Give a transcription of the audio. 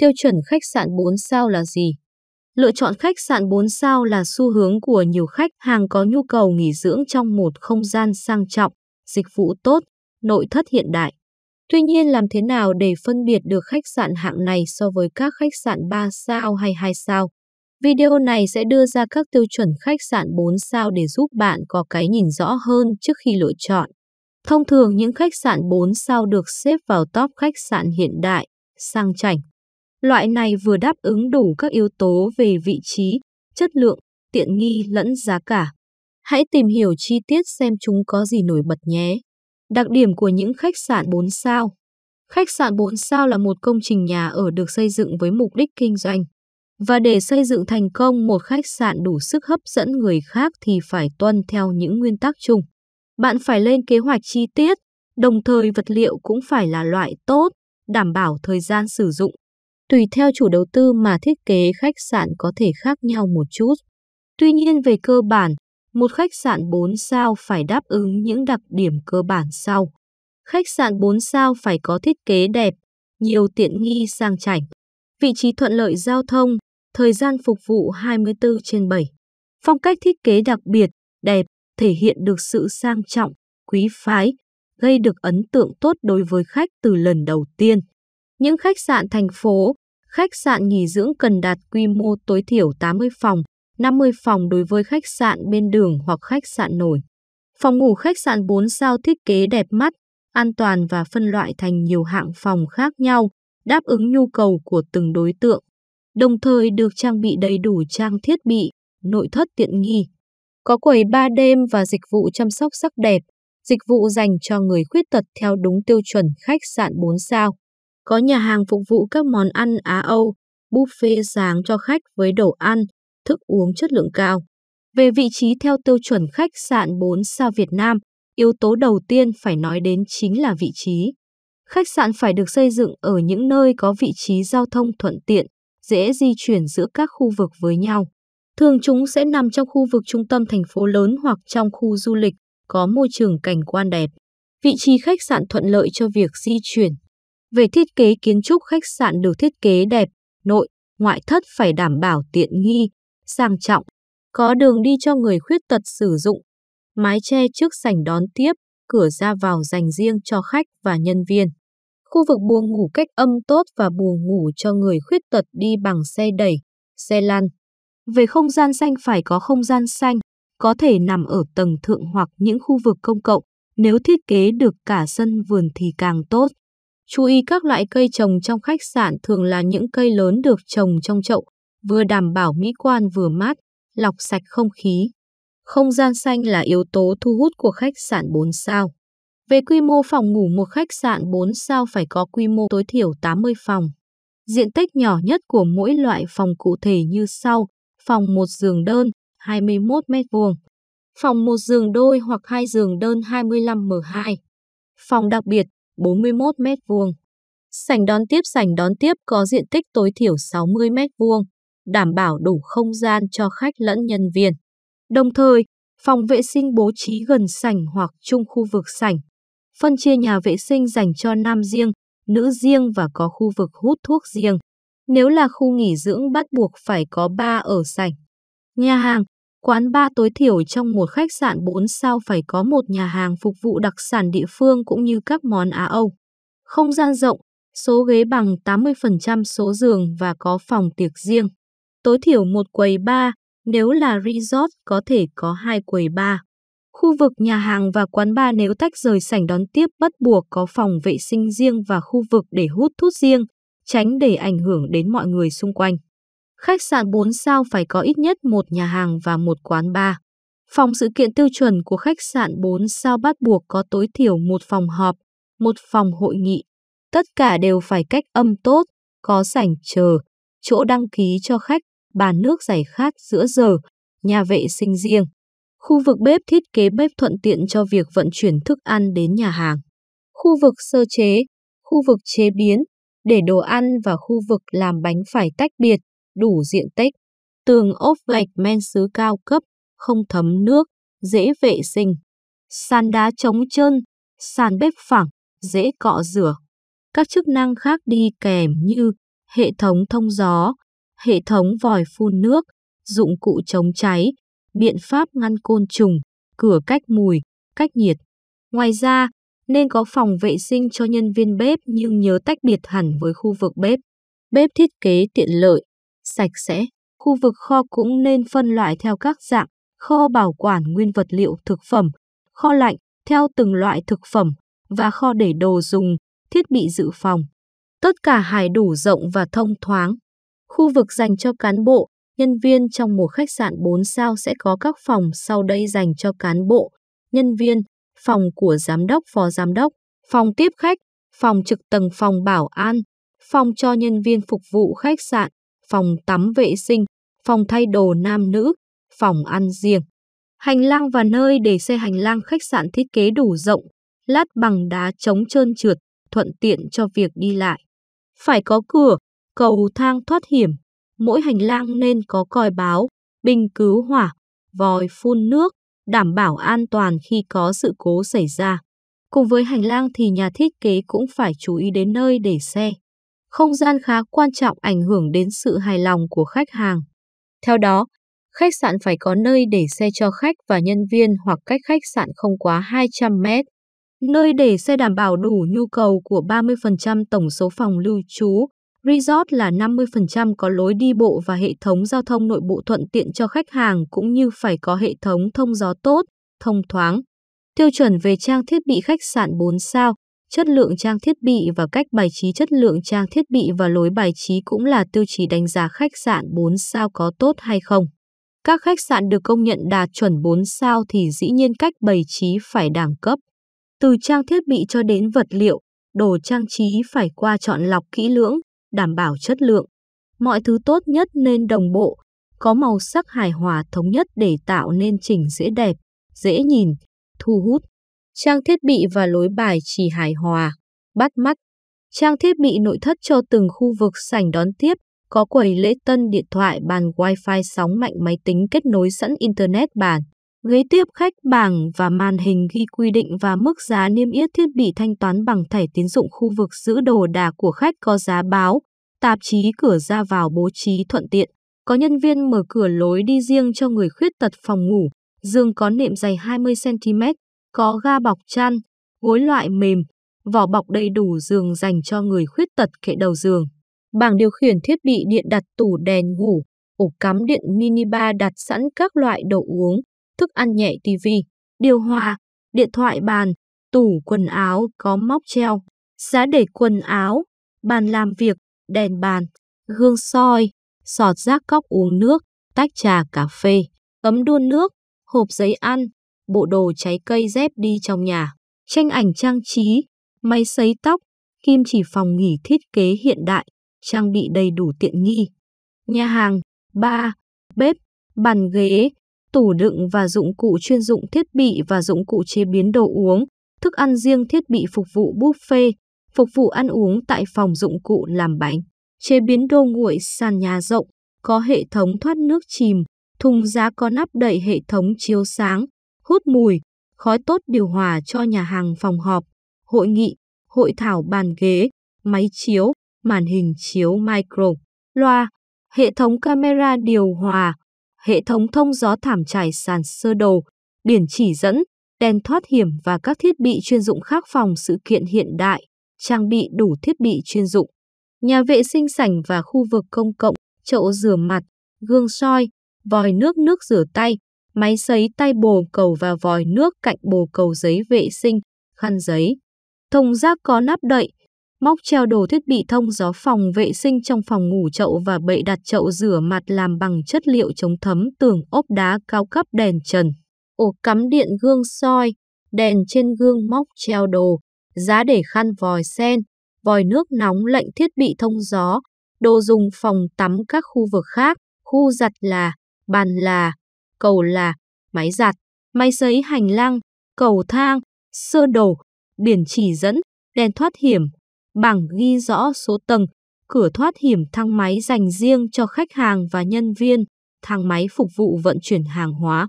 Tiêu chuẩn khách sạn 4 sao là gì? Lựa chọn khách sạn 4 sao là xu hướng của nhiều khách hàng có nhu cầu nghỉ dưỡng trong một không gian sang trọng, dịch vụ tốt, nội thất hiện đại. Tuy nhiên làm thế nào để phân biệt được khách sạn hạng này so với các khách sạn 3 sao hay 2 sao? Video này sẽ đưa ra các tiêu chuẩn khách sạn 4 sao để giúp bạn có cái nhìn rõ hơn trước khi lựa chọn. Thông thường những khách sạn 4 sao được xếp vào top khách sạn hiện đại, sang chảnh. Loại này vừa đáp ứng đủ các yếu tố về vị trí, chất lượng, tiện nghi lẫn giá cả. Hãy tìm hiểu chi tiết xem chúng có gì nổi bật nhé. Đặc điểm của những khách sạn 4 sao Khách sạn 4 sao là một công trình nhà ở được xây dựng với mục đích kinh doanh. Và để xây dựng thành công một khách sạn đủ sức hấp dẫn người khác thì phải tuân theo những nguyên tắc chung. Bạn phải lên kế hoạch chi tiết, đồng thời vật liệu cũng phải là loại tốt, đảm bảo thời gian sử dụng. Tùy theo chủ đầu tư mà thiết kế khách sạn có thể khác nhau một chút. Tuy nhiên về cơ bản, một khách sạn 4 sao phải đáp ứng những đặc điểm cơ bản sau. Khách sạn 4 sao phải có thiết kế đẹp, nhiều tiện nghi sang chảnh, vị trí thuận lợi giao thông, thời gian phục vụ 24 trên 7. Phong cách thiết kế đặc biệt, đẹp, thể hiện được sự sang trọng, quý phái, gây được ấn tượng tốt đối với khách từ lần đầu tiên. Những khách sạn thành phố, khách sạn nghỉ dưỡng cần đạt quy mô tối thiểu 80 phòng, 50 phòng đối với khách sạn bên đường hoặc khách sạn nổi. Phòng ngủ khách sạn 4 sao thiết kế đẹp mắt, an toàn và phân loại thành nhiều hạng phòng khác nhau, đáp ứng nhu cầu của từng đối tượng, đồng thời được trang bị đầy đủ trang thiết bị, nội thất tiện nghi. Có quầy ba đêm và dịch vụ chăm sóc sắc đẹp, dịch vụ dành cho người khuyết tật theo đúng tiêu chuẩn khách sạn 4 sao. Có nhà hàng phục vụ các món ăn Á-Âu, buffet sáng cho khách với đồ ăn, thức uống chất lượng cao. Về vị trí theo tiêu chuẩn khách sạn 4 sao Việt Nam, yếu tố đầu tiên phải nói đến chính là vị trí. Khách sạn phải được xây dựng ở những nơi có vị trí giao thông thuận tiện, dễ di chuyển giữa các khu vực với nhau. Thường chúng sẽ nằm trong khu vực trung tâm thành phố lớn hoặc trong khu du lịch, có môi trường cảnh quan đẹp. Vị trí khách sạn thuận lợi cho việc di chuyển về thiết kế kiến trúc khách sạn được thiết kế đẹp, nội, ngoại thất phải đảm bảo tiện nghi, sang trọng, có đường đi cho người khuyết tật sử dụng, mái che trước sảnh đón tiếp, cửa ra vào dành riêng cho khách và nhân viên. Khu vực buồng ngủ cách âm tốt và buồng ngủ cho người khuyết tật đi bằng xe đẩy, xe lăn. Về không gian xanh phải có không gian xanh, có thể nằm ở tầng thượng hoặc những khu vực công cộng, nếu thiết kế được cả sân vườn thì càng tốt. Chú ý các loại cây trồng trong khách sạn thường là những cây lớn được trồng trong chậu, vừa đảm bảo mỹ quan vừa mát, lọc sạch không khí. Không gian xanh là yếu tố thu hút của khách sạn 4 sao. Về quy mô phòng ngủ một khách sạn 4 sao phải có quy mô tối thiểu 80 phòng. Diện tích nhỏ nhất của mỗi loại phòng cụ thể như sau: phòng một giường đơn 21 m2, phòng một giường đôi hoặc hai giường đơn 25 m2, phòng đặc biệt 41 m2. Sảnh đón tiếp sảnh đón tiếp có diện tích tối thiểu 60 m2, đảm bảo đủ không gian cho khách lẫn nhân viên. Đồng thời, phòng vệ sinh bố trí gần sảnh hoặc chung khu vực sảnh, phân chia nhà vệ sinh dành cho nam riêng, nữ riêng và có khu vực hút thuốc riêng. Nếu là khu nghỉ dưỡng bắt buộc phải có ba ở sảnh. Nhà hàng, Quán bar tối thiểu trong một khách sạn 4 sao phải có một nhà hàng phục vụ đặc sản địa phương cũng như các món Á Âu. Không gian rộng, số ghế bằng 80% số giường và có phòng tiệc riêng. Tối thiểu một quầy bar, nếu là resort có thể có hai quầy bar. Khu vực nhà hàng và quán bar nếu tách rời sảnh đón tiếp bắt buộc có phòng vệ sinh riêng và khu vực để hút thuốc riêng, tránh để ảnh hưởng đến mọi người xung quanh. Khách sạn 4 sao phải có ít nhất một nhà hàng và một quán bar. Phòng sự kiện tiêu chuẩn của khách sạn 4 sao bắt buộc có tối thiểu một phòng họp, một phòng hội nghị. Tất cả đều phải cách âm tốt, có sảnh chờ, chỗ đăng ký cho khách, bàn nước giải khát giữa giờ, nhà vệ sinh riêng. Khu vực bếp thiết kế bếp thuận tiện cho việc vận chuyển thức ăn đến nhà hàng. Khu vực sơ chế, khu vực chế biến, để đồ ăn và khu vực làm bánh phải tách biệt, đủ diện tích, tường ốp gạch men sứ cao cấp, không thấm nước, dễ vệ sinh, sàn đá chống trơn, sàn bếp phẳng, dễ cọ rửa. Các chức năng khác đi kèm như hệ thống thông gió, hệ thống vòi phun nước, dụng cụ chống cháy, biện pháp ngăn côn trùng, cửa cách mùi, cách nhiệt. Ngoài ra, nên có phòng vệ sinh cho nhân viên bếp nhưng nhớ tách biệt hẳn với khu vực bếp. Bếp thiết kế tiện lợi, sạch sẽ. Khu vực kho cũng nên phân loại theo các dạng, kho bảo quản nguyên vật liệu thực phẩm, kho lạnh theo từng loại thực phẩm và kho để đồ dùng, thiết bị dự phòng. Tất cả hài đủ rộng và thông thoáng. Khu vực dành cho cán bộ, nhân viên trong một khách sạn 4 sao sẽ có các phòng sau đây dành cho cán bộ, nhân viên, phòng của giám đốc, phó giám đốc, phòng tiếp khách, phòng trực tầng phòng bảo an, phòng cho nhân viên phục vụ khách sạn, phòng tắm vệ sinh, phòng thay đồ nam nữ, phòng ăn riêng. Hành lang và nơi để xe hành lang khách sạn thiết kế đủ rộng, lát bằng đá chống trơn trượt, thuận tiện cho việc đi lại. Phải có cửa, cầu thang thoát hiểm, mỗi hành lang nên có còi báo, bình cứu hỏa, vòi phun nước, đảm bảo an toàn khi có sự cố xảy ra. Cùng với hành lang thì nhà thiết kế cũng phải chú ý đến nơi để xe không gian khá quan trọng ảnh hưởng đến sự hài lòng của khách hàng. Theo đó, khách sạn phải có nơi để xe cho khách và nhân viên hoặc cách khách sạn không quá 200 mét. Nơi để xe đảm bảo đủ nhu cầu của 30% tổng số phòng lưu trú, resort là 50% có lối đi bộ và hệ thống giao thông nội bộ thuận tiện cho khách hàng cũng như phải có hệ thống thông gió tốt, thông thoáng. Tiêu chuẩn về trang thiết bị khách sạn 4 sao chất lượng trang thiết bị và cách bài trí chất lượng trang thiết bị và lối bài trí cũng là tiêu chí đánh giá khách sạn 4 sao có tốt hay không. Các khách sạn được công nhận đạt chuẩn 4 sao thì dĩ nhiên cách bày trí phải đẳng cấp. Từ trang thiết bị cho đến vật liệu, đồ trang trí phải qua chọn lọc kỹ lưỡng, đảm bảo chất lượng. Mọi thứ tốt nhất nên đồng bộ, có màu sắc hài hòa thống nhất để tạo nên chỉnh dễ đẹp, dễ nhìn, thu hút trang thiết bị và lối bài chỉ hài hòa, bắt mắt. Trang thiết bị nội thất cho từng khu vực sảnh đón tiếp, có quầy lễ tân điện thoại bàn wifi sóng mạnh máy tính kết nối sẵn internet bàn, ghế tiếp khách bảng và màn hình ghi quy định và mức giá niêm yết thiết bị thanh toán bằng thẻ tín dụng khu vực giữ đồ đạc của khách có giá báo, tạp chí cửa ra vào bố trí thuận tiện, có nhân viên mở cửa lối đi riêng cho người khuyết tật phòng ngủ, giường có nệm dày 20cm, có ga bọc chăn, gối loại mềm, vỏ bọc đầy đủ giường dành cho người khuyết tật kệ đầu giường. Bảng điều khiển thiết bị điện đặt tủ đèn ngủ, ổ cắm điện mini bar đặt sẵn các loại đồ uống, thức ăn nhẹ TV, điều hòa, điện thoại bàn, tủ quần áo có móc treo, giá để quần áo, bàn làm việc, đèn bàn, gương soi, sọt rác cóc uống nước, tách trà cà phê, ấm đun nước, hộp giấy ăn, bộ đồ cháy cây dép đi trong nhà, tranh ảnh trang trí, máy sấy tóc, kim chỉ phòng nghỉ thiết kế hiện đại, trang bị đầy đủ tiện nghi. Nhà hàng, ba bếp, bàn ghế, tủ đựng và dụng cụ chuyên dụng thiết bị và dụng cụ chế biến đồ uống, thức ăn riêng thiết bị phục vụ buffet, phục vụ ăn uống tại phòng dụng cụ làm bánh, chế biến đồ nguội sàn nhà rộng, có hệ thống thoát nước chìm, thùng giá có nắp đậy hệ thống chiếu sáng, hút mùi, khói tốt điều hòa cho nhà hàng phòng họp, hội nghị, hội thảo bàn ghế, máy chiếu, màn hình chiếu micro, loa, hệ thống camera điều hòa, hệ thống thông gió thảm trải sàn sơ đồ, biển chỉ dẫn, đèn thoát hiểm và các thiết bị chuyên dụng khác phòng sự kiện hiện đại, trang bị đủ thiết bị chuyên dụng. Nhà vệ sinh sảnh và khu vực công cộng, chậu rửa mặt, gương soi, vòi nước nước rửa tay, máy sấy tay bồ cầu và vòi nước cạnh bồ cầu giấy vệ sinh, khăn giấy. Thùng rác có nắp đậy, móc treo đồ thiết bị thông gió phòng vệ sinh trong phòng ngủ chậu và bệ đặt chậu rửa mặt làm bằng chất liệu chống thấm tường ốp đá cao cấp đèn trần. Ổ cắm điện gương soi, đèn trên gương móc treo đồ, giá để khăn vòi sen, vòi nước nóng lạnh thiết bị thông gió, đồ dùng phòng tắm các khu vực khác, khu giặt là, bàn là, cầu là, máy giặt, máy sấy hành lang, cầu thang, sơ đồ, biển chỉ dẫn, đèn thoát hiểm, bảng ghi rõ số tầng, cửa thoát hiểm thang máy dành riêng cho khách hàng và nhân viên, thang máy phục vụ vận chuyển hàng hóa.